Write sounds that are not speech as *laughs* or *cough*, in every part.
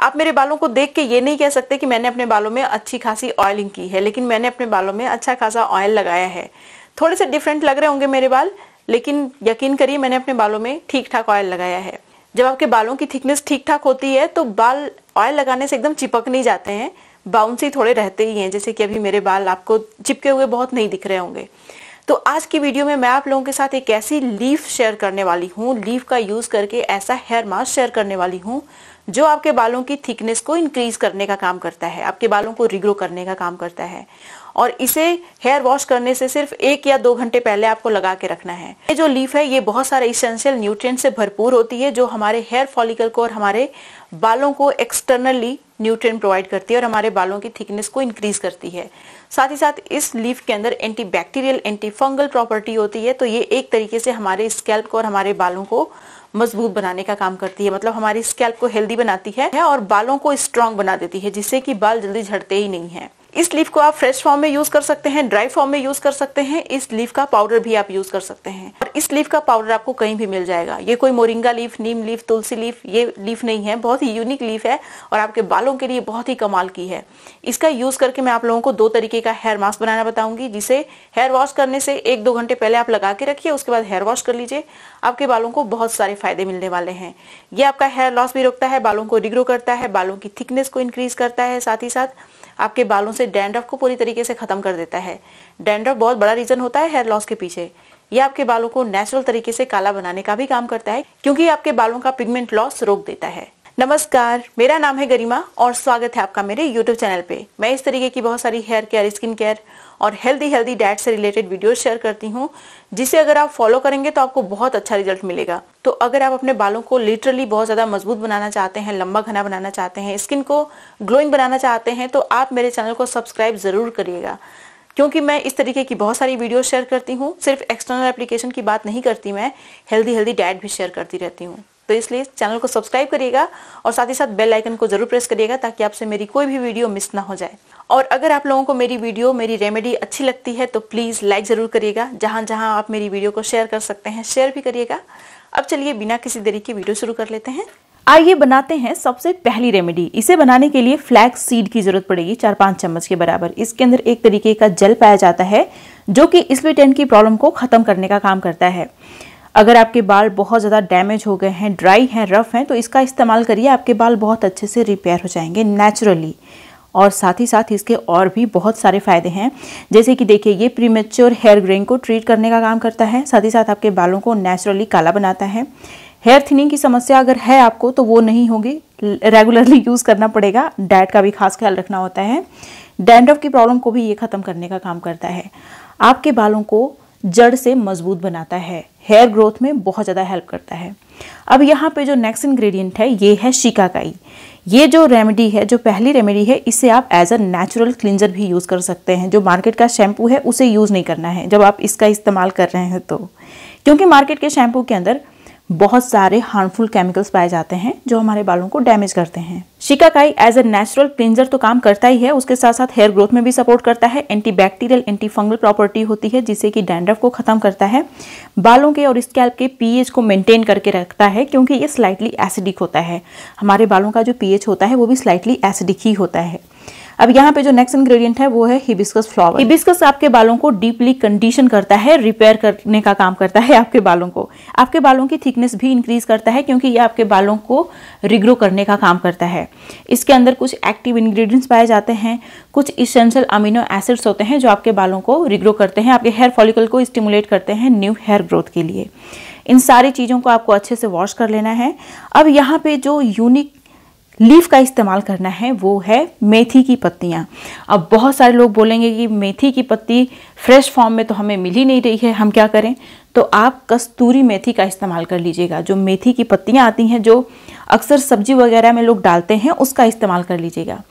आप मेरे बालों को देख के ये नहीं कह सकते कि मैंने अपने बालों में अच्छी खासी ऑयलिंग की है लेकिन मैंने अपने बालों में अच्छा खासा ऑयल लगाया है थोड़े से डिफरेंट लग रहे होंगे मेरे बाल लेकिन यकीन करिए मैंने अपने बालों में ठीक ठाक ऑयल लगाया है जब आपके बालों की थिकनेस ठीक ठाक होती है तो बाल ऑयल लगाने से एकदम चिपक नहीं जाते हैं बाउंसी थोड़े रहते ही हैं जैसे कि अभी मेरे बाल आपको चिपके हुए बहुत नहीं दिख रहे होंगे तो आज की वीडियो में मैं आप लोगों के साथ एक ऐसी लीफ शेयर करने वाली हूँ लीफ का यूज करके ऐसा हेयर मास्क शेयर करने वाली हूँ जो आपके बालों की थिकनेस को इंक्रीज करने का काम करता है आपके बालों को रिग्रो करने का काम करता है और इसे हेयर वॉश करने से सिर्फ एक या दो घंटे पहले आपको लगा के रखना है ये जो लीफ है ये बहुत सारे इसेंशियल न्यूट्रिएंट से भरपूर होती है जो हमारे हेयर फॉलिकल को और हमारे बालों को एक्सटर्नली न्यूट्रिएंट प्रोवाइड करती है और हमारे बालों की थिकनेस को इंक्रीज करती है साथ ही साथ इस लीफ के अंदर anti bacterial anti fungal property होती है तो ये एक तरीके से हमारे स्कैल्प को और हमारे बालों को मजबूत बनाने का काम करती है मतलब हमारी स्कैल्प को हेल्दी बनाती है और बालों को स्ट्रांग बना देती है जिससे कि बाल जल्दी झड़ते ही नहीं है इस लीफ को आप फ्रेश फॉर्म में यूज कर सकते हैं ड्राई फॉर्म में यूज कर सकते हैं इस लीफ का पाउडर भी आप यूज कर सकते हैं और इस लीफ का पाउडर आपको कहीं भी मिल जाएगा ये कोई moringa leaf neem leaf tulsi leaf ये लीफ नहीं है बहुत ही यूनिक लीफ है और आपके बालों के लिए बहुत ही कमाल की है इसका यूज करके मैं आप लोगों को दो तरीके का हेयर मास्क बनाना बताऊंगी जिसे हेयर वॉश करने से एक दो घंटे पहले आप लगा के रखिए उसके बाद हेयर वॉश कर लीजिए आपके बालों को बहुत सारे फायदे मिलने वाले हैं ये आपका हेयर लॉस भी रोकता है बालों को रिग्रो करता है बालों की थिकनेस को इंक्रीज करता है साथ ही साथ आपके बालों से डैंड्रफ को पूरी तरीके से खत्म कर देता है डैंड्रफ बहुत बड़ा रीजन होता है हेयर लॉस के पीछे यह आपके बालों को नेचुरल तरीके से काला बनाने का भी काम करता है क्योंकि आपके बालों का पिगमेंट लॉस रोक देता है नमस्कार मेरा नाम है गरिमा और स्वागत है आपका मेरे YouTube चैनल पे मैं इस तरीके की बहुत सारी हेयर केयर स्किन केयर और हेल्दी हेल्दी डाइट से रिलेटेड वीडियो शेयर करती हूँ जिसे अगर आप फॉलो करेंगे तो आपको बहुत अच्छा रिजल्ट मिलेगा तो अगर आप अपने बालों को लिटरली बहुत ज़्यादा मजबूत बनाना चाहते हैं लंबा घना बनाना चाहते हैं स्किन को ग्लोइंग बनाना चाहते हैं तो आप मेरे चैनल को सब्सक्राइब ज़रूर करिएगा क्योंकि मैं इस तरीके की बहुत सारी वीडियो शेयर करती हूँ सिर्फ एक्सटर्नल एप्लीकेशन की बात नहीं करती मैं हेल्दी हेल्दी डाइट भी शेयर करती रहती हूँ तो इसलिए चैनल को सब्सक्राइब करिएगा और साथ ही साथ बेल आइकन को जरूर प्रेस करिएगा ताकि आपसे मेरी कोई भी वीडियो मिस ना हो जाए और अगर आप लोगों को मेरी वीडियो मेरी रेमेडी अच्छी लगती है तो प्लीज़ लाइक ज़रूर करिएगा जहां जहां आप मेरी वीडियो को शेयर कर सकते हैं शेयर भी करिएगा अब चलिए बिना किसी देरी की वीडियो शुरू कर लेते हैं आइए बनाते हैं सबसे पहली रेमेडी इसे बनाने के लिए फ्लैक्स सीड की जरूरत पड़ेगी चार पांच चम्मच के बराबर इसके अंदर एक तरीके का जल पाया जाता है जो कि स्प्लिट की प्रॉब्लम को ख़त्म करने का काम करता है अगर आपके बाल बहुत ज़्यादा डैमेज हो गए हैं ड्राई हैं रफ़ हैं तो इसका इस्तेमाल करिए आपके बाल बहुत अच्छे से रिपेयर हो जाएंगे नेचुरली और साथ ही साथ इसके और भी बहुत सारे फ़ायदे हैं जैसे कि देखिए ये प्रीमेच्योर हेयर ग्रेन को ट्रीट करने का काम करता है साथ ही साथ आपके बालों को नेचुरली काला बनाता है हेयर थिनिंग की समस्या अगर है आपको तो वो नहीं होगी रेगुलरली यूज़ करना पड़ेगा डाइट का भी खास ख्याल रखना होता है डैंड्रफ की प्रॉब्लम को भी ये ख़त्म करने का काम करता है आपके बालों को जड़ से मजबूत बनाता है हेयर ग्रोथ में बहुत ज़्यादा हेल्प करता है अब यहाँ पे जो नेक्स्ट इंग्रेडिएंट है ये है शिकाकाई ये जो रेमेडी है जो पहली रेमेडी है इसे आप एज अ नेचुरल क्लिनजर भी यूज़ कर सकते हैं जो मार्केट का शैम्पू है उसे यूज़ नहीं करना है जब आप इसका इस्तेमाल कर रहे हैं तो क्योंकि मार्केट के शैम्पू के अंदर बहुत सारे हार्मफुल केमिकल्स पाए जाते हैं जो हमारे बालों को डैमेज करते हैं shikakai as a natural cleanser तो काम करता ही है उसके साथ साथ हेयर ग्रोथ में भी सपोर्ट करता है anti bacterial anti fungal property होती है जिससे कि डैंड्रफ को खत्म करता है बालों के और स्कैल्प के पीएच को मेंटेन करके रखता है क्योंकि ये स्लाइटली एसिडिक होता है हमारे बालों का जो पीएच होता है वो भी स्लाइटली एसिडिक ही होता है अब यहाँ पे जो नेक्स्ट इंग्रेडिएंट है वो है हिबिस्कस फ्लावर हिबिस्कस आपके बालों को डीपली कंडीशन करता है रिपेयर करने का काम करता है आपके बालों को आपके बालों की थिकनेस भी इंक्रीज करता है क्योंकि ये आपके बालों को रिग्रो करने का काम करता है इसके अंदर कुछ एक्टिव इंग्रेडिएंट्स पाए जाते हैं कुछ इसेंशियल अमीनो एसिड्स होते हैं जो आपके बालों को रिग्रो करते हैं आपके हेयर फॉलिकल को स्टिमुलेट करते हैं न्यू हेयर ग्रोथ के लिए इन सारी चीज़ों को आपको अच्छे से वॉश कर लेना है अब यहाँ पे जो यूनिक लीफ का इस्तेमाल करना है वो है मेथी की पत्तियाँ अब बहुत सारे लोग बोलेंगे कि मेथी की पत्ती फ्रेश फॉर्म में तो हमें मिल ही नहीं रही है हम क्या करें तो आप कस्तूरी मेथी का इस्तेमाल कर लीजिएगा जो मेथी की पत्तियाँ आती हैं जो अक्सर सब्जी वगैरह में लोग डालते हैं उसका इस्तेमाल कर लीजिएगा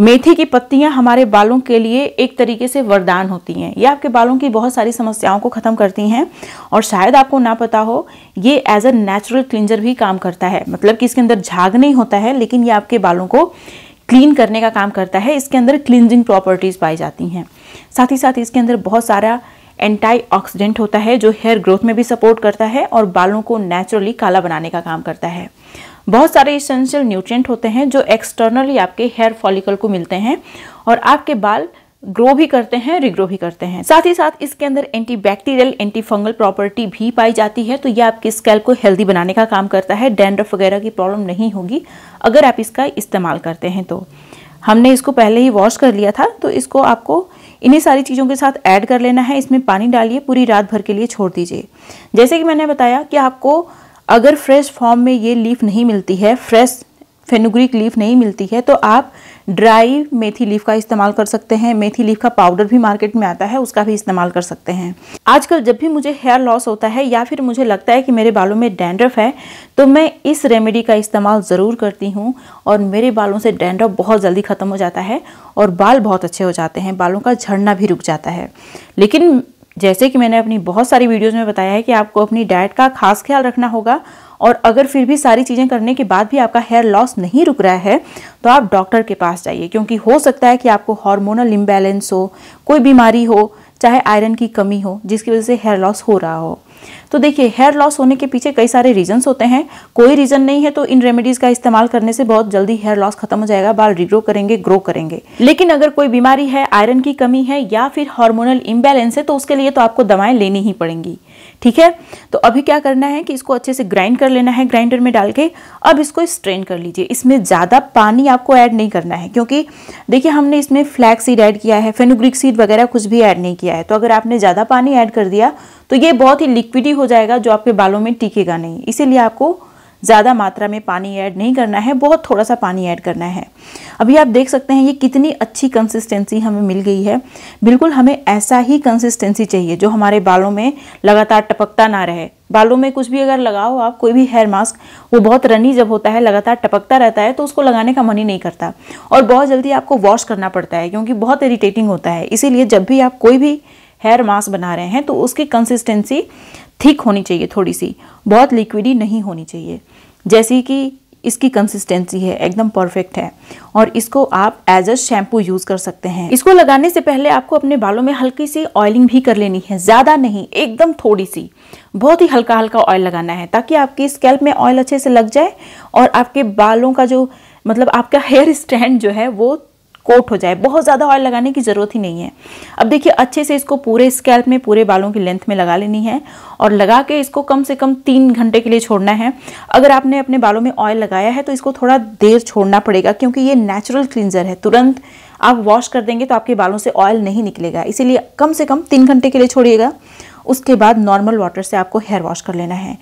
मेथी की पत्तियां हमारे बालों के लिए एक तरीके से वरदान होती हैं ये आपके बालों की बहुत सारी समस्याओं को ख़त्म करती हैं और शायद आपको ना पता हो ये एज अ नेचुरल क्लिंजर भी काम करता है मतलब कि इसके अंदर झाग नहीं होता है लेकिन ये आपके बालों को क्लीन करने का काम करता है इसके अंदर क्लिनजिंग प्रॉपर्टीज़ पाई जाती हैं साथ ही साथ इसके अंदर बहुत सारा एंटी होता है जो हेयर ग्रोथ में भी सपोर्ट करता है और बालों को नेचुरली काला बनाने का काम करता है बहुत सारे इसेंशियल न्यूट्रिएंट होते हैं जो एक्सटर्नली आपके हेयर फॉलिकल को मिलते हैं और आपके बाल ग्रो भी करते हैं रिग्रो भी करते हैं साथ ही साथ इसके अंदर anti bacterial anti fungal property भी पाई जाती है तो यह आपके स्कैल को हेल्दी बनाने का काम करता है डेंड्रफ वगैरह की प्रॉब्लम नहीं होगी अगर आप इसका इस्तेमाल करते हैं तो हमने इसको पहले ही वॉश कर लिया था तो इसको आपको इन्हीं सारी चीज़ों के साथ ऐड कर लेना है इसमें पानी डालिए पूरी रात भर के लिए छोड़ दीजिए जैसे कि मैंने बताया कि आपको अगर फ्रेश फॉर्म में ये लीफ नहीं मिलती है फ्रेश फेनुग्रिक लीफ नहीं मिलती है तो आप ड्राई मेथी लीफ का इस्तेमाल कर सकते हैं मेथी लीफ का पाउडर भी मार्केट में आता है उसका भी इस्तेमाल कर सकते हैं आजकल जब भी मुझे हेयर लॉस होता है या फिर मुझे लगता है कि मेरे बालों में डैंड्रफ है तो मैं इस रेमेडी का इस्तेमाल ज़रूर करती हूँ और मेरे बालों से डैंड्रफ बहुत जल्दी ख़त्म हो जाता है और बाल बहुत अच्छे हो जाते हैं बालों का झड़ना भी रुक जाता है लेकिन जैसे कि मैंने अपनी बहुत सारी वीडियोज़ में बताया है कि आपको अपनी डाइट का खास ख्याल रखना होगा और अगर फिर भी सारी चीज़ें करने के बाद भी आपका हेयर लॉस नहीं रुक रहा है तो आप डॉक्टर के पास जाइए क्योंकि हो सकता है कि आपको हार्मोनल इम्बैलेंस हो कोई बीमारी हो चाहे आयरन की कमी हो जिसकी वजह से हेयर लॉस हो रहा हो तो देखिए हेयर लॉस होने के पीछे कई सारे रीजंस होते हैं कोई रीजन नहीं है तो इन रेमेडीज का इस्तेमाल करने से बहुत जल्दी हेयर लॉस खत्म हो जाएगा बाल रिग्रो करेंगे ग्रो करेंगे लेकिन अगर कोई बीमारी है आयरन की कमी है या फिर हार्मोनल इम्बेलेंस है तो उसके लिए तो आपको दवाएं लेनी ही पड़ेंगी ठीक है तो अभी क्या करना है कि इसको अच्छे से ग्राइंड कर लेना है ग्राइंडर में डाल के अब इसको स्ट्रेन कर लीजिए इसमें ज़्यादा पानी आपको ऐड नहीं करना है क्योंकि देखिए हमने इसमें फ्लैक सीड ऐड किया है फेनुग्रिक सीड वगैरह कुछ भी ऐड नहीं किया है तो अगर आपने ज़्यादा पानी ऐड कर दिया तो ये बहुत ही लिक्विडी हो जाएगा जो आपके बालों में टिकेगा नहीं इसीलिए आपको ज़्यादा मात्रा में पानी ऐड नहीं करना है बहुत थोड़ा सा पानी ऐड करना है अभी आप देख सकते हैं ये कितनी अच्छी कंसिस्टेंसी हमें मिल गई है बिल्कुल हमें ऐसा ही कंसिस्टेंसी चाहिए जो हमारे बालों में लगातार टपकता ना रहे बालों में कुछ भी अगर लगाओ आप कोई भी हेयर मास्क वो बहुत रनी जब होता है लगातार टपकता रहता है तो उसको लगाने का मन ही नहीं करता और बहुत जल्दी आपको वॉश करना पड़ता है क्योंकि बहुत इरीटेटिंग होता है इसीलिए जब भी आप कोई भी हेयर मास्क बना रहे हैं तो उसकी कंसिस्टेंसी थिक होनी चाहिए थोड़ी सी बहुत लिक्विडी नहीं होनी चाहिए जैसे कि इसकी कंसिस्टेंसी है एकदम परफेक्ट है और इसको आप एज अ शैम्पू यूज़ कर सकते हैं इसको लगाने से पहले आपको अपने बालों में हल्की सी ऑयलिंग भी कर लेनी है ज़्यादा नहीं एकदम थोड़ी सी बहुत ही हल्का हल्का ऑयल लगाना है ताकि आपकी स्कैल्प में ऑयल अच्छे से लग जाए और आपके बालों का जो मतलब आपका हेयर स्टैंड *laughs* जो है वो कोट हो जाए बहुत ज़्यादा ऑयल लगाने की ज़रूरत ही नहीं है अब देखिए अच्छे से इसको पूरे स्कैल्प में पूरे बालों की लेंथ में लगा लेनी है और लगा के इसको कम से कम तीन घंटे के लिए छोड़ना है अगर आपने अपने बालों में ऑयल लगाया है तो इसको थोड़ा देर छोड़ना पड़ेगा क्योंकि ये नेचुरल क्लिनजर है तुरंत आप वॉश कर देंगे तो आपके बालों से ऑयल नहीं निकलेगा इसीलिए कम से कम तीन घंटे के लिए छोड़िएगा उसके बाद नॉर्मल वाटर से आपको हेयर वॉश कर लेना है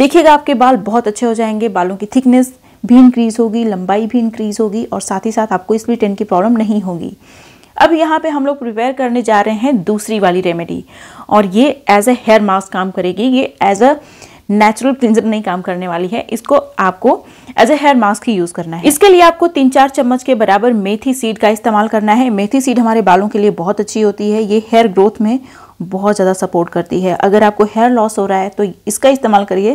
देखिएगा आपके बाल बहुत अच्छे हो जाएंगे बालों की थिकनेस भी इंक्रीज़ होगी लंबाई भी इंक्रीज़ होगी और साथ ही साथ आपको स्प्लिट टेन की प्रॉब्लम नहीं होगी अब यहाँ पे हम लोग प्रिपेयर करने जा रहे हैं दूसरी वाली रेमेडी और ये एज अ हेयर मास्क काम करेगी ये एज अ नेचुरल क्लिंजर नहीं काम करने वाली है इसको आपको एज अ हेयर मास्क ही यूज़ करना है इसके लिए आपको तीन चार चम्मच के बराबर मेथी सीड का इस्तेमाल करना है मेथी सीड हमारे बालों के लिए बहुत अच्छी होती है ये हेयर ग्रोथ में बहुत ज़्यादा सपोर्ट करती है अगर आपको हेयर लॉस हो रहा है तो इसका इस्तेमाल करिए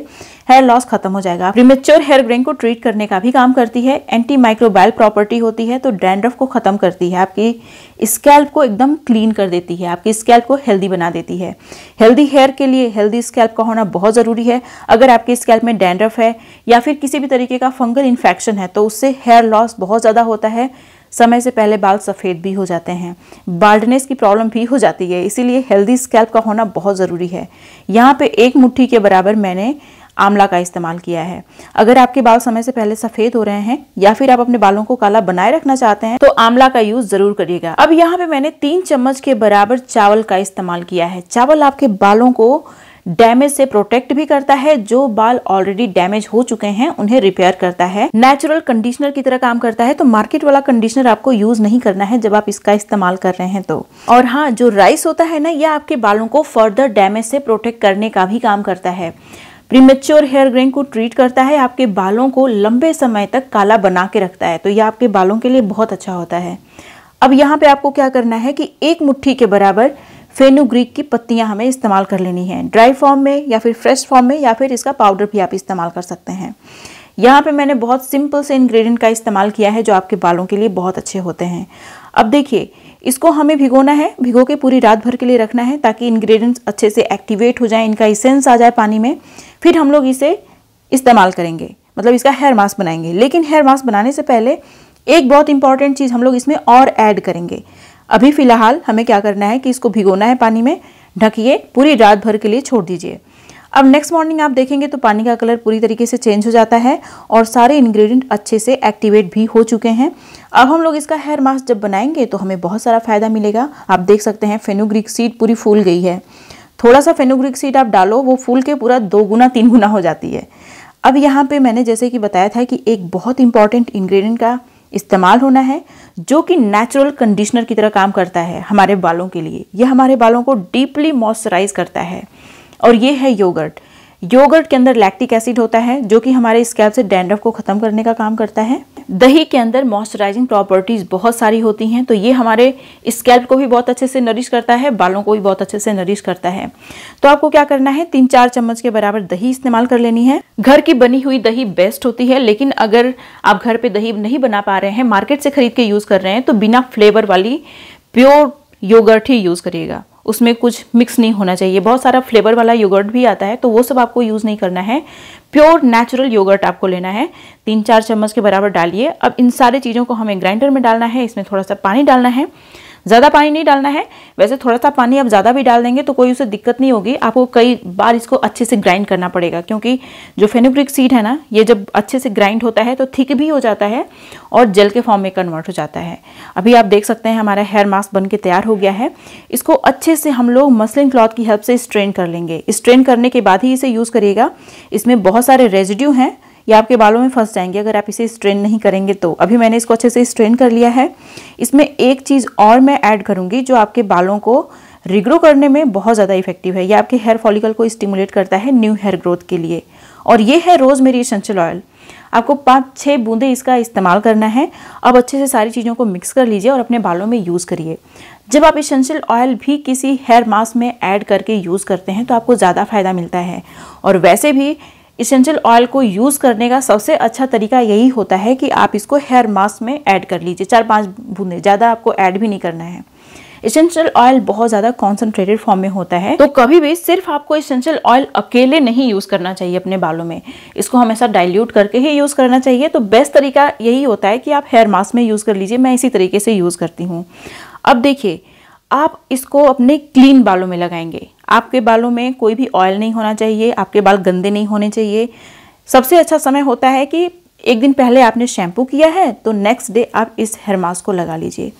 हेयर लॉस खत्म हो जाएगा प्रीमेच्योर हेयर ग्रेन को ट्रीट करने का भी काम करती है एंटी माइक्रोबायल प्रॉपर्टी होती है तो डैंड्रफ को खत्म करती है आपकी स्कैल्प को एकदम क्लीन कर देती है आपकी स्कैल्प को हेल्दी बना देती है हेल्दी हेयर के लिए हेल्दी स्कैल्प का होना बहुत ज़रूरी है अगर आपके स्कैल्प में डैंड्रफ है या फिर किसी भी तरीके का फंगल इन्फेक्शन है तो उससे हेयर लॉस बहुत ज़्यादा होता है समय से पहले बाल सफ़ेद भी हो जाते हैं बाल्डनेस की प्रॉब्लम भी हो जाती है इसीलिए हेल्दी स्कैल्प का होना बहुत ज़रूरी है यहाँ पे एक मुट्ठी के बराबर मैंने आंवला का इस्तेमाल किया है अगर आपके बाल समय से पहले सफ़ेद हो रहे हैं या फिर आप अपने बालों को काला बनाए रखना चाहते हैं तो आंवला का यूज़ ज़रूर करिएगा अब यहाँ पे मैंने तीन चम्मच के बराबर चावल का इस्तेमाल किया है चावल आपके बालों को डैमेज से प्रोटेक्ट भी करता है जो बाल ऑलरेडी डैमेज हो चुके हैं उन्हें रिपेयर करता है नेचुरल कंडीशनर की तरह काम करता है तो मार्केट वाला कंडीशनर आपको यूज नहीं करना है जब आप इसका इस्तेमाल कर रहे हैं तो और हाँ जो राइस होता है ना यह आपके बालों को फर्दर डैमेज से प्रोटेक्ट करने का भी काम करता है प्रीमेच्योर हेयर ग्रेन को ट्रीट करता है आपके बालों को लंबे समय तक काला बना के रखता है तो यह आपके बालों के लिए बहुत अच्छा होता है अब यहाँ पे आपको क्या करना है कि एक मुट्ठी के बराबर फेनुग्रीक की पत्तियां हमें इस्तेमाल कर लेनी है ड्राई फॉर्म में या फिर फ्रेश फॉर्म में या फिर इसका पाउडर भी आप इस्तेमाल कर सकते हैं यहाँ पे मैंने बहुत सिंपल से इंग्रेडिएंट का इस्तेमाल किया है जो आपके बालों के लिए बहुत अच्छे होते हैं अब देखिए इसको हमें भिगोना है भिगो के पूरी रात भर के लिए रखना है ताकि इंग्रेडिएंट्स अच्छे से एक्टिवेट हो जाए इनका इसेंस आ जाए पानी में फिर हम लोग इसे इस्तेमाल करेंगे मतलब इसका हेयर मास्क बनाएंगे लेकिन हेयर मास्क बनाने से पहले एक बहुत इंपॉर्टेंट चीज़ हम लोग इसमें और ऐड करेंगे अभी फ़िलहाल हमें क्या करना है कि इसको भिगोना है पानी में ढकिए पूरी रात भर के लिए छोड़ दीजिए अब नेक्स्ट मॉर्निंग आप देखेंगे तो पानी का कलर पूरी तरीके से चेंज हो जाता है और सारे इंग्रेडिएंट अच्छे से एक्टिवेट भी हो चुके हैं अब हम लोग इसका हेयर मास्क जब बनाएंगे तो हमें बहुत सारा फ़ायदा मिलेगा आप देख सकते हैं फेनोग्रिक सीड पूरी फूल गई है थोड़ा सा फेनोग्रिक सीड आप डालो वो फूल के पूरा दो गुना तीन गुना हो जाती है अब यहाँ पर मैंने जैसे कि बताया था कि एक बहुत इंपॉर्टेंट इन्ग्रीडियंट का इस्तेमाल होना है जो कि नेचुरल कंडीशनर की तरह काम करता है हमारे बालों के लिए यह हमारे बालों को डीपली मॉइस्चराइज करता है और ये है योगर्ट योगर्ट के अंदर लैक्टिक एसिड होता है जो कि हमारे स्कैल्प से डैंड्रफ को खत्म करने का काम करता है दही के अंदर मॉइस्चराइजिंग प्रॉपर्टीज़ बहुत सारी होती हैं तो ये हमारे स्कैल्प को भी बहुत अच्छे से नरिश करता है बालों को भी बहुत अच्छे से नरिश करता है तो आपको क्या करना है तीन चार चम्मच के बराबर दही इस्तेमाल कर लेनी है घर की बनी हुई दही बेस्ट होती है लेकिन अगर आप घर पर दही नहीं बना पा रहे हैं मार्केट से खरीद के यूज़ कर रहे हैं तो बिना फ्लेवर वाली प्योर योगर्ट ही यूज़ करिएगा उसमें कुछ मिक्स नहीं होना चाहिए बहुत सारा फ्लेवर वाला योगर्ट भी आता है तो वो सब आपको यूज़ नहीं करना है प्योर नेचुरल योगर्ट आपको लेना है तीन चार चम्मच के बराबर डालिए अब इन सारी चीज़ों को हमें ग्राइंडर में डालना है इसमें थोड़ा सा पानी डालना है ज़्यादा पानी नहीं डालना है वैसे थोड़ा सा पानी आप ज़्यादा भी डाल देंगे तो कोई उसे दिक्कत नहीं होगी आपको कई बार इसको अच्छे से ग्राइंड करना पड़ेगा क्योंकि जो फेनोग्रिक सीड है ना ये जब अच्छे से ग्राइंड होता है तो थिक भी हो जाता है और जेल के फॉर्म में कन्वर्ट हो जाता है अभी आप देख सकते हैं हमारा हेयर मास्क बन के तैयार हो गया है इसको अच्छे से हम लोग मसलिन क्लॉथ की हेल्प से स्ट्रेन कर लेंगे स्ट्रेन करने के बाद ही इसे यूज़ करिएगा इसमें बहुत सारे रेजिड्यू हैं या आपके बालों में फंस जाएंगे अगर आप इसे स्ट्रेन नहीं करेंगे तो अभी मैंने इसको अच्छे से स्ट्रेन कर लिया है इसमें एक चीज़ और मैं ऐड करूँगी जो आपके बालों को रिग्रो करने में बहुत ज़्यादा इफेक्टिव है यह आपके हेयर फॉलिकल को स्टिमुलेट करता है न्यू हेयर ग्रोथ के लिए और ये है रोज़ मेरी इसेंशियल ऑयल आपको पाँच छः बूंदे इसका इस्तेमाल करना है अब अच्छे से सारी चीज़ों को मिक्स कर लीजिए और अपने बालों में यूज़ करिए जब आप इसेंशियल ऑयल भी किसी हेयर मास्क में ऐड करके यूज़ करते हैं तो आपको ज़्यादा फ़ायदा मिलता है और वैसे भी इसेंशियल ऑयल को यूज़ करने का सबसे अच्छा तरीका यही होता है कि आप इसको हेयर मास्क में ऐड कर लीजिए चार पांच बूंदे ज़्यादा आपको ऐड भी नहीं करना है इसेंशियल ऑयल बहुत ज़्यादा कॉन्सेंट्रेटेड फॉर्म में होता है तो कभी भी सिर्फ आपको इसेंशियल ऑयल अकेले नहीं यूज़ करना चाहिए अपने बालों में इसको हमेशा डाइल्यूट करके ही यूज़ करना चाहिए तो बेस्ट तरीका यही होता है कि आप हेयर मास्क में यूज़ कर लीजिए मैं इसी तरीके से यूज़ करती हूँ अब देखिए आप इसको अपने क्लीन बालों में लगाएंगे आपके बालों में कोई भी ऑयल नहीं होना चाहिए आपके बाल गंदे नहीं होने चाहिए सबसे अच्छा समय होता है कि एक दिन पहले आपने शैम्पू किया है तो नेक्स्ट डे आप इस हेयर मास्क को लगा लीजिए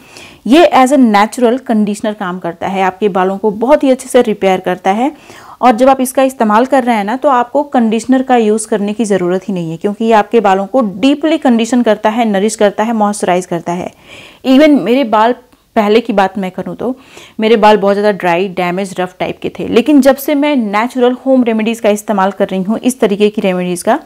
ये एज ए नेचुरल कंडीशनर काम करता है आपके बालों को बहुत ही अच्छे से रिपेयर करता है और जब आप इसका इस्तेमाल कर रहे हैं ना तो आपको कंडीशनर का यूज़ करने की ज़रूरत ही नहीं है क्योंकि ये आपके बालों को डीपली कंडीशन करता है नरिश करता है मॉइस्चराइज करता है इवन मेरे बाल पहले की बात मैं करूँ तो मेरे बाल बहुत ज़्यादा ड्राई डैमेज रफ टाइप के थे लेकिन जब से मैं नेचुरल होम रेमेडीज़ का इस्तेमाल कर रही हूँ इस तरीके की रेमेडीज़ का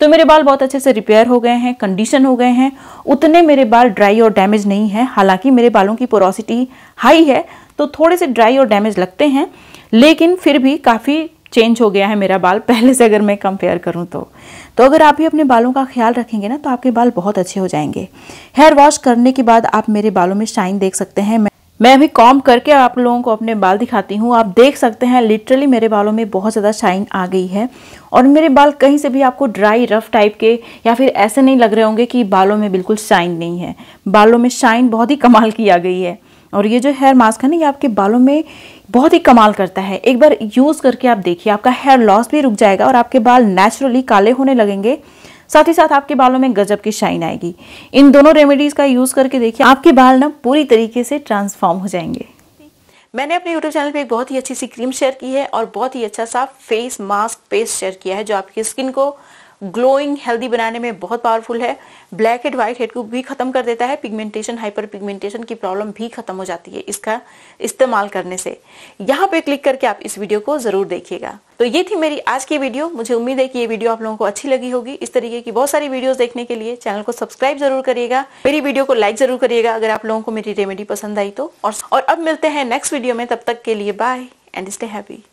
तो मेरे बाल बहुत अच्छे से रिपेयर हो गए हैं कंडीशन हो गए हैं उतने मेरे बाल ड्राई और डैमेज नहीं है हालांकि मेरे बालों की पोरोसिटी हाई है तो थोड़े से ड्राई और डैमेज लगते हैं लेकिन फिर भी काफ़ी चेंज हो गया है मेरा बाल पहले से अगर मैं कंपेयर करूँ तो तो अगर आप ही अपने बालों का ख्याल रखेंगे ना तो आपके बाल बहुत अच्छे हो जाएंगे हेयर वॉश करने के बाद आप मेरे बालों में शाइन देख सकते हैं मैं अभी कॉम करके आप लोगों को अपने बाल दिखाती हूँ आप देख सकते हैं लिटरली मेरे बालों में बहुत ज़्यादा शाइन आ गई है और मेरे बाल कहीं से भी आपको ड्राई रफ टाइप के या फिर ऐसे नहीं लग रहे होंगे कि बालों में बिल्कुल शाइन नहीं है बालों में शाइन बहुत ही कमाल की आ गई है और ये जो हेयर मास्क है ना ये आपके बालों में बहुत ही कमाल करता है एक बार यूज़ करके आप देखिए आपका हेयर लॉस भी रुक जाएगा और आपके बाल नेचुरली काले होने लगेंगे साथ ही साथ आपके बालों में गजब की शाइन आएगी इन दोनों रेमेडीज़ का यूज़ करके देखिए आपके बाल ना पूरी तरीके से ट्रांसफॉर्म हो जाएंगे मैंने अपने YouTube चैनल पे एक बहुत ही अच्छी सी क्रीम शेयर की है और बहुत ही अच्छा सा फेस मास्क पेस्ट शेयर किया है जो आपकी स्किन को ग्लोइंग हेल्दी बनाने में बहुत पावरफुल है ब्लैक एंड व्हाइट हेड को भी खत्म कर देता है पिगमेंटेशन हाइपर पिगमेंटेशन की प्रॉब्लम भी खत्म हो जाती है इसका इस्तेमाल करने से यहाँ पे क्लिक करके आप इस वीडियो को जरूर देखिएगा तो ये थी मेरी आज की वीडियो मुझे उम्मीद है कि ये वीडियो आप लोगों को अच्छी लगी होगी इस तरीके की बहुत सारी वीडियोस देखने के लिए चैनल को सब्सक्राइब जरूर करिएगा मेरी वीडियो को लाइक जरूर करिएगा अगर आप लोगों को मेरी रेमेडी पसंद आई तो और अब मिलते हैं नेक्स्ट वीडियो में तब तक के लिए बाय एंड स्टे हैप्पी